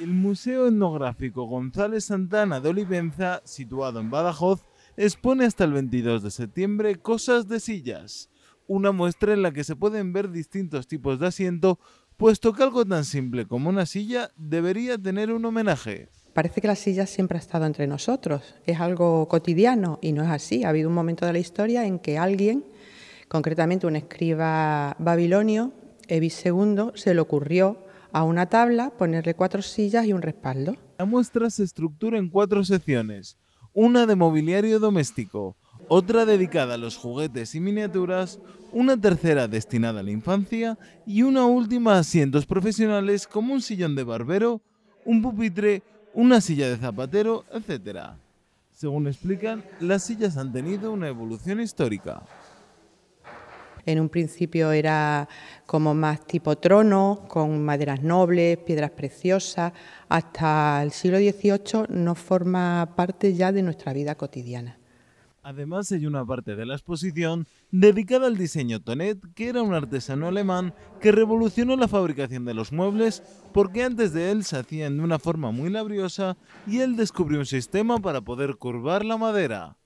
El Museo Etnográfico González Santana de Olivenza, situado en Badajoz, expone hasta el 22 de septiembre Cosas de Sillas, una muestra en la que se pueden ver distintos tipos de asiento, puesto que algo tan simple como una silla debería tener un homenaje. Parece que la silla siempre ha estado entre nosotros, es algo cotidiano y no es así. Ha habido un momento de la historia en que alguien, concretamente un escriba babilonio, Evis II, se le ocurrió a una tabla ponerle cuatro sillas y un respaldo. La muestra se estructura en cuatro secciones. Una de mobiliario doméstico, otra dedicada a los juguetes y miniaturas, una tercera destinada a la infancia y una última a asientos profesionales como un sillón de barbero, un pupitre, una silla de zapatero, etc. Según explican, las sillas han tenido una evolución histórica. En un principio era como más tipo trono, con maderas nobles, piedras preciosas. Hasta el siglo XVIII no forma parte ya de nuestra vida cotidiana. Además hay una parte de la exposición dedicada al diseño Tonet, que era un artesano alemán que revolucionó la fabricación de los muebles porque antes de él se hacían de una forma muy labriosa y él descubrió un sistema para poder curvar la madera.